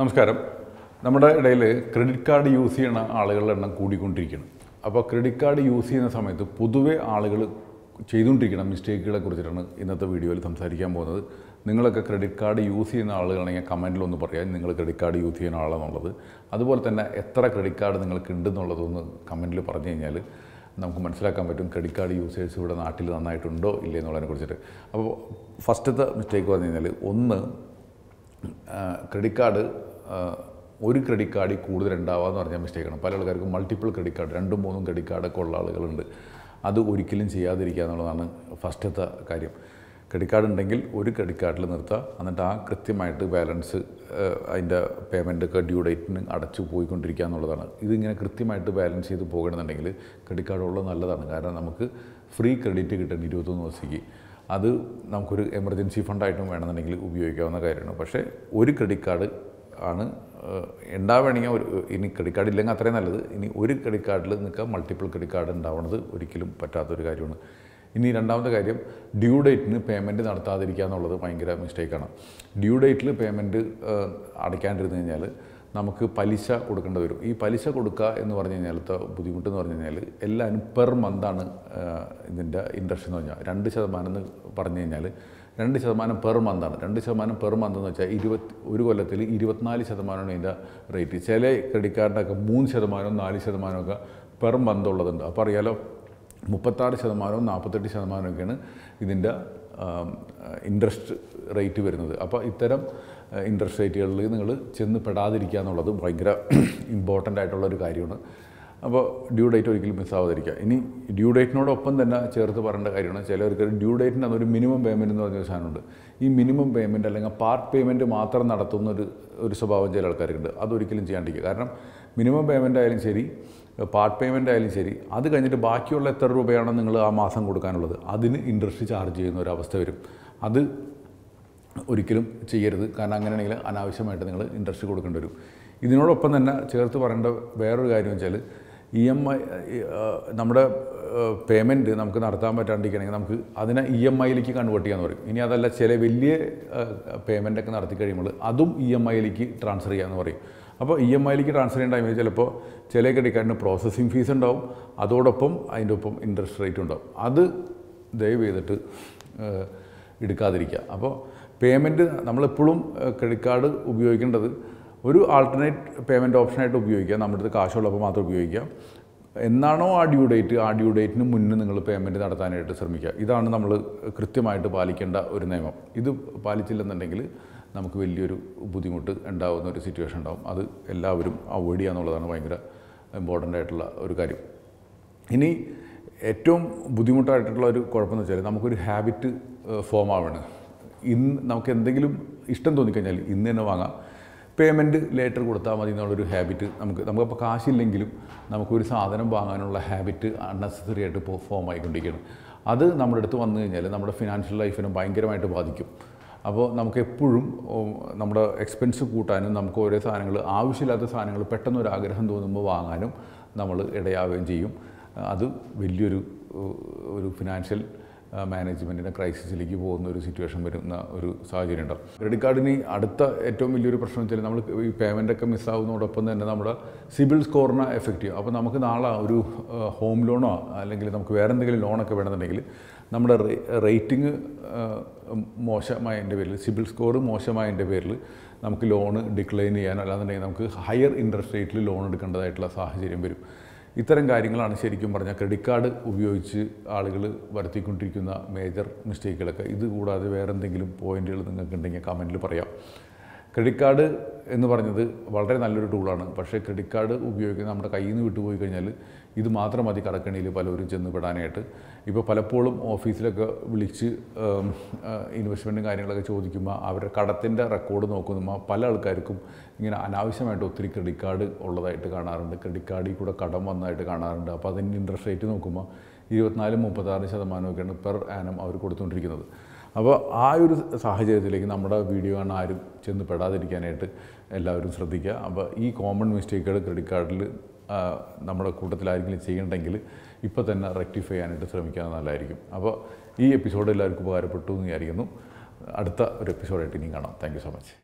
നമസ്കാരം നമ്മുടെ ഇടയിൽ ക്രെഡിറ്റ് കാർഡ് യൂസ് ചെയ്യുന്ന ആളുകളുടെ എണ്ണം കൂടിക്കൊണ്ടിരിക്കുകയാണ് അപ്പോൾ ക്രെഡിറ്റ് കാർഡ് യൂസ് ചെയ്യുന്ന സമയത്ത് പൊതുവേ ആളുകൾ ചെയ്തുകൊണ്ടിരിക്കുന്ന മിസ്റ്റേക്കുകളെ കുറിച്ചിട്ടാണ് ഇന്നത്തെ വീഡിയോയിൽ സംസാരിക്കാൻ പോകുന്നത് നിങ്ങളൊക്കെ ക്രെഡിറ്റ് കാർഡ് യൂസ് ചെയ്യുന്ന ആളുകളാണെങ്കിൽ കമൻറ്റിലൊന്ന് ഒന്ന് പറയാം നിങ്ങൾ ക്രെഡിറ്റ് കാർഡ് യൂസ് ചെയ്യുന്ന ആളാണെന്നുള്ളത് അതുപോലെ തന്നെ എത്ര ക്രെഡിറ്റ് കാർഡ് നിങ്ങൾക്ക് ഉണ്ടെന്നുള്ളതൊന്ന് കമൻറ്റിൽ പറഞ്ഞു കഴിഞ്ഞാൽ നമുക്ക് മനസ്സിലാക്കാൻ പറ്റും ക്രെഡിറ്റ് കാർഡ് യൂസേഴ്സ് ഇവിടെ നാട്ടിൽ നന്നായിട്ടുണ്ടോ ഇല്ലേ എന്നുള്ളതിനെ കുറിച്ചിട്ട് അപ്പോൾ ഫസ്റ്റത്തെ മിസ്റ്റേക്ക് പറഞ്ഞു കഴിഞ്ഞാൽ ഒന്ന് ക്രെഡിറ്റ് കാർഡ് ഒരു ക്രെഡിറ്റ് കാർഡിൽ കൂടുതൽ ഉണ്ടാവാന്ന് പറഞ്ഞാൽ മിസ്റ്റേക്കാണ് പല ആൾക്കാർക്കും മൾട്ടിപ്പിൾ ക്രെഡിറ്റ് കാർഡ് രണ്ടും മൂന്നും ക്രെഡിറ്റ് കാർഡൊക്കെ ഉള്ള ആളുകളുണ്ട് അത് ഒരിക്കലും ചെയ്യാതിരിക്കുക എന്നുള്ളതാണ് ഫസ്റ്റത്തെ കാര്യം ക്രെഡിറ്റ് കാർഡ് ഉണ്ടെങ്കിൽ ഒരു ക്രെഡിറ്റ് കാർഡിൽ നിർത്തുക എന്നിട്ട് ആ കൃത്യമായിട്ട് ബാലൻസ് അതിൻ്റെ പേയ്മെൻ്റ് ഒക്കെ ഡ്യൂ ഡേറ്റിന് അടച്ചു പോയിക്കൊണ്ടിരിക്കുക എന്നുള്ളതാണ് ഇതിങ്ങനെ കൃത്യമായിട്ട് ബാലൻസ് ചെയ്ത് പോകണമെന്നുണ്ടെങ്കിൽ ക്രെഡിറ്റ് കാർഡ് ഉള്ളത് നല്ലതാണ് കാരണം നമുക്ക് ഫ്രീ ക്രെഡിറ്റ് കിട്ടണം ഇരുപത്തൊന്ന് ദിവസത്തേക്ക് അത് നമുക്കൊരു എമർജൻസി ഫണ്ടായിട്ടും വേണമെന്നുണ്ടെങ്കിൽ ഉപയോഗിക്കാവുന്ന കാര്യമാണ് പക്ഷേ ഒരു ക്രെഡിറ്റ് കാർഡ് ആണ് ഉണ്ടാവണമെങ്കിൽ ഒരു ഇനി ക്രെഡിറ്റ് കാർഡ് ഇല്ലെങ്കിൽ അത്രയും നല്ലത് ഇനി ഒരു ക്രെഡിറ്റ് കാർഡിൽ നിൽക്കുക മൾട്ടിപ്പിൾ ക്രെഡിറ്റ് കാർഡ് ഉണ്ടാവുന്നത് ഒരിക്കലും പറ്റാത്തൊരു കാര്യമാണ് ഇനി രണ്ടാമത്തെ കാര്യം ഡ്യൂ ഡേറ്റിന് പേയ്മെൻറ്റ് നടത്താതിരിക്കുക എന്നുള്ളത് ഭയങ്കര മിസ്റ്റേക്കാണ് ഡ്യൂ ഡേറ്റിൽ പേയ്മെൻറ്റ് അടയ്ക്കാണ്ടിരുന്നു കഴിഞ്ഞാൽ നമുക്ക് പലിശ കൊടുക്കേണ്ടി വരും ഈ പലിശ കൊടുക്കുക എന്ന് പറഞ്ഞു കഴിഞ്ഞാലത്തെ ബുദ്ധിമുട്ടെന്ന് പറഞ്ഞു കഴിഞ്ഞാൽ എല്ലാവരും പെർ മന്താണ് ഇതിൻ്റെ ഇൻട്രസ്റ്റ് എന്ന് പറഞ്ഞാൽ രണ്ട് ശതമാനം എന്ന് പറഞ്ഞു കഴിഞ്ഞാൽ രണ്ട് ശതമാനം പെർ മന്താണ് രണ്ട് ശതമാനം പെർ മന്ത് എന്ന് വെച്ചാൽ ഇരുപത്തി ഒരു കൊല്ലത്തിൽ ഇരുപത്തിനാല് ശതമാനമാണ് ഇതിൻ്റെ റേറ്റ് ചില ക്രെഡിറ്റ് കാർഡിനൊക്കെ മൂന്ന് ശതമാനവും നാല് ശതമാനമൊക്കെ പെർ മന്ത് ഉള്ളതുണ്ട് അപ്പോൾ അറിയാലോ മുപ്പത്താറ് ശതമാനവും നാൽപ്പത്തെട്ട് ശതമാനമൊക്കെയാണ് ഇതിൻ്റെ ഇൻട്രസ്റ്റ് റേറ്റ് വരുന്നത് അപ്പോൾ ഇത്തരം ഇൻട്രസ്റ്റ് റേറ്റുകളിൽ നിങ്ങൾ ചെന്ന് പെടാതിരിക്കുക എന്നുള്ളത് ഭയങ്കര ഇമ്പോർട്ടൻ്റ് ആയിട്ടുള്ളൊരു കാര്യമാണ് അപ്പോൾ ഡ്യൂ ഡേറ്റ് ഒരിക്കലും മിസ്സാവാതിരിക്കുക ഇനി ഡ്യൂ ഡേറ്റിനോടൊപ്പം തന്നെ ചേർത്ത് പറയേണ്ട കാര്യമാണ് ചിലർക്ക് ഡ്യൂ ഡേറ്റിന് അതൊരു മിനിമം പേയ്മെൻറ്റ് എന്ന് പറഞ്ഞൊരു സാധനമുണ്ട് ഈ മിനിമം പേയ്മെൻറ്റ് അല്ലെങ്കിൽ പാർട്ട് പേയ്മെൻറ്റ് മാത്രം നടത്തുന്ന ഒരു ഒരു സ്വഭാവം ചില ആൾക്കാർക്കുണ്ട് അതൊരിക്കലും ചെയ്യാണ്ടിരിക്കുക കാരണം മിനിമം പേയ്മെൻ്റ് ആയാലും ശരി പാർട്ട് പേയ്മെൻ്റ് ആയാലും ശരി അത് കഴിഞ്ഞിട്ട് ബാക്കിയുള്ള എത്ര രൂപയാണ് നിങ്ങൾ ആ മാസം കൊടുക്കാനുള്ളത് അതിന് ഇൻട്രസ്റ്റ് ചാർജ് ചെയ്യുന്ന ഒരു അവസ്ഥ വരും അത് ഒരിക്കലും ചെയ്യരുത് കാരണം അങ്ങനെയാണെങ്കിൽ അനാവശ്യമായിട്ട് നിങ്ങൾ ഇൻട്രസ്റ്റ് കൊടുക്കേണ്ടി വരും ഇതിനോടൊപ്പം തന്നെ ചേർത്ത് പറയേണ്ട വേറൊരു കാര്യം വെച്ചാൽ ഇ എം ഐ നമ്മുടെ പേയ്മെൻറ്റ് നമുക്ക് നടത്താൻ പറ്റാണ്ടിരിക്കണമെങ്കിൽ നമുക്ക് അതിനെ ഇ എം ഐയിലേക്ക് കൺവേർട്ട് ചെയ്യാന്ന് പറയും ഇനി അതല്ല ചില വലിയ പേയ്മെൻറ്റൊക്കെ നടത്തി കഴിയുമ്പോൾ അതും ഇ എം ഐയിലേക്ക് ട്രാൻസ്ഫർ ചെയ്യാമെന്ന് പറയും അപ്പോൾ ഇ എം ഐയിലേക്ക് ട്രാൻസ്ഫർ ചെയ്യുന്ന ടൈമിൽ ചിലപ്പോൾ ചില ക്രെഡിറ്റ് പ്രോസസ്സിങ് ഫീസ് ഉണ്ടാവും അതോടൊപ്പം അതിൻ്റെ ഒപ്പം ഇൻട്രസ്റ്റ് റേറ്റ് ഉണ്ടാവും അത് ദയവ് ചെയ്തിട്ട് എടുക്കാതിരിക്കുക അപ്പോൾ പേയ്മെൻറ്റ് നമ്മളെപ്പോഴും ക്രെഡിറ്റ് കാർഡ് ഉപയോഗിക്കേണ്ടത് ഒരു ആൾട്ടർനേറ്റ് പേയ്മെൻറ്റ് ഓപ്ഷനായിട്ട് ഉപയോഗിക്കുക നമ്മുടെ അടുത്ത് കാശുള്ളപ്പോൾ മാത്രം ഉപയോഗിക്കാം എന്നാണോ ആ ഡ്യൂ ഡേറ്റ് ആ ഡ്യൂ ഡേറ്റിന് മുന്നേ നിങ്ങൾ പേയ്മെൻറ്റ് നടത്താനായിട്ട് ശ്രമിക്കുക ഇതാണ് നമ്മൾ കൃത്യമായിട്ട് പാലിക്കേണ്ട ഒരു നിയമം ഇത് പാലിച്ചില്ലെന്നുണ്ടെങ്കിൽ നമുക്ക് വലിയൊരു ബുദ്ധിമുട്ട് ഉണ്ടാകുന്ന ഒരു സിറ്റുവേഷൻ ഉണ്ടാകും അത് എല്ലാവരും അവോയ്ഡ് ചെയ്യുക എന്നുള്ളതാണ് ഭയങ്കര ഇമ്പോർട്ടൻ്റ് ആയിട്ടുള്ള ഒരു കാര്യം ഇനി ഏറ്റവും ബുദ്ധിമുട്ടായിട്ടുള്ള ഒരു കുഴപ്പമെന്ന് വെച്ചാൽ നമുക്കൊരു ഹാബിറ്റ് ഫോം ആവണം ഇന്ന് നമുക്ക് എന്തെങ്കിലും ഇഷ്ടം തോന്നിക്കഴിഞ്ഞാൽ ഇന്ന് തന്നെ വാങ്ങാം പേയ്മെൻറ്റ് ലേറ്റർ കൊടുത്താൽ മതി എന്നുള്ളൊരു ഹാബിറ്റ് നമുക്ക് നമുക്കപ്പോൾ കാശില്ലെങ്കിലും നമുക്കൊരു സാധനം വാങ്ങാനുള്ള ഹാബിറ്റ് അൺനെസസറി ആയിട്ട് ഇപ്പോൾ ഫോം ആയിക്കൊണ്ടിരിക്കുകയാണ് അത് നമ്മുടെ അടുത്ത് വന്നു കഴിഞ്ഞാൽ നമ്മുടെ ഫിനാൻഷ്യൽ ലൈഫിനെ ഭയങ്കരമായിട്ട് ബാധിക്കും അപ്പോൾ നമുക്ക് എപ്പോഴും നമ്മുടെ എക്സ്പെൻസ് കൂട്ടാനും നമുക്ക് ഓരോ സാധനങ്ങൾ ആവശ്യമില്ലാത്ത സാധനങ്ങൾ പെട്ടെന്ന് ഒരു ആഗ്രഹം തോന്നുമ്പോൾ വാങ്ങാനും നമ്മൾ ഇടയാവുകയും ചെയ്യും അത് വലിയൊരു ഒരു ഫിനാൻഷ്യൽ മാനേജ്മെൻറ്റിൻ്റെ ക്രൈസിസിലേക്ക് പോകുന്ന ഒരു സിറ്റുവേഷൻ വരുന്ന ഒരു സാഹചര്യം ഉണ്ടാവും ക്രെഡിറ്റ് കാർഡിന് അടുത്ത ഏറ്റവും വലിയൊരു പ്രശ്നം വെച്ചാൽ നമ്മൾ ഈ പേയ്മെൻറ്റൊക്കെ മിസ്സാവുന്നതോടൊപ്പം തന്നെ നമ്മുടെ സിബിൽ സ്കോറിനെ എഫക്റ്റ് ചെയ്യും അപ്പോൾ നമുക്ക് നാളെ ഒരു ഹോം ലോണോ അല്ലെങ്കിൽ നമുക്ക് വേറെ എന്തെങ്കിലും ലോണൊക്കെ വേണമെന്നുണ്ടെങ്കിൽ നമ്മുടെ റേറ്റിംഗ് മോശമായതിൻ്റെ പേരിൽ സിബിൽ സ്കോർ മോശമായതിൻ്റെ പേരിൽ നമുക്ക് ലോണ് ഡിക്ലൈൻ ചെയ്യാനോ അല്ലാന്നുണ്ടെങ്കിൽ നമുക്ക് ഹയർ ഇൻട്രസ്റ്റ് റേറ്റിൽ ലോൺ എടുക്കേണ്ടതായിട്ടുള്ള സാഹചര്യം വരും ഇത്തരം കാര്യങ്ങളാണ് ശരിക്കും പറഞ്ഞാൽ ക്രെഡിറ്റ് കാർഡ് ഉപയോഗിച്ച് ആളുകൾ വരുത്തിക്കൊണ്ടിരിക്കുന്ന മേജർ മിസ്റ്റേക്കുകളൊക്കെ ഇത് കൂടാതെ വേറെ എന്തെങ്കിലും പോയിന്റുകൾ നിങ്ങൾക്കുണ്ടെങ്കിൽ കമൻറ്റിൽ പറയാം ക്രെഡിറ്റ് കാർഡ് എന്ന് പറഞ്ഞത് വളരെ നല്ലൊരു ടൂളാണ് പക്ഷേ ക്രെഡിറ്റ് കാർഡ് ഉപയോഗിക്കുന്ന നമ്മുടെ കയ്യിൽ നിന്ന് വിട്ടുപോയി കഴിഞ്ഞാൽ ഇത് മാത്രം മതി കടക്കണിയിൽ പലവരും ചെന്ന് പെടാനായിട്ട് ഇപ്പോൾ പലപ്പോഴും ഓഫീസിലൊക്കെ വിളിച്ച് ഇൻവെസ്റ്റ്മെൻറ്റും കാര്യങ്ങളൊക്കെ ചോദിക്കുമ്പോൾ അവരുടെ കടത്തിൻ്റെ റെക്കോർഡ് നോക്കുമ്പോൾ പല ആൾക്കാർക്കും ഇങ്ങനെ അനാവശ്യമായിട്ട് ഒത്തിരി ക്രെഡിറ്റ് കാർഡ് ഉള്ളതായിട്ട് കാണാറുണ്ട് ക്രെഡിറ്റ് കാർഡിൽ കൂടെ കടം വന്നതായിട്ട് കാണാറുണ്ട് അപ്പോൾ അതിൻ്റെ ഇൻട്രസ്റ്റ് റേറ്റ് നോക്കുമ്പോൾ ഇരുപത്തിനാല് മുപ്പത്താറ് ശതമാനമൊക്കെയാണ് പെർ ആനം അവർ കൊടുത്തുകൊണ്ടിരിക്കുന്നത് അപ്പോൾ ആ ഒരു സാഹചര്യത്തിലേക്ക് നമ്മുടെ വീഡിയോ കാണാൻ ആരും ചെന്ന് പെടാതിരിക്കാനായിട്ട് എല്ലാവരും ശ്രദ്ധിക്കുക അപ്പോൾ ഈ കോമൺ മിസ്റ്റേക്കുകൾ ക്രെഡിറ്റ് കാർഡിൽ നമ്മുടെ കൂട്ടത്തിലാരെങ്കിലും ചെയ്യണ്ടെങ്കിൽ ഇപ്പോൾ തന്നെ റെക്ടിഫൈ ചെയ്യാനായിട്ട് ശ്രമിക്കാൻ നല്ലതായിരിക്കും അപ്പോൾ ഈ എപ്പിസോഡ് എല്ലാവർക്കും ഉപകാരപ്പെട്ടു എന്ന് വിചാരിക്കുന്നു അടുത്ത ഒരു എപ്പിസോഡായിട്ട് ഇനിയും കാണാം താങ്ക് സോ മച്ച്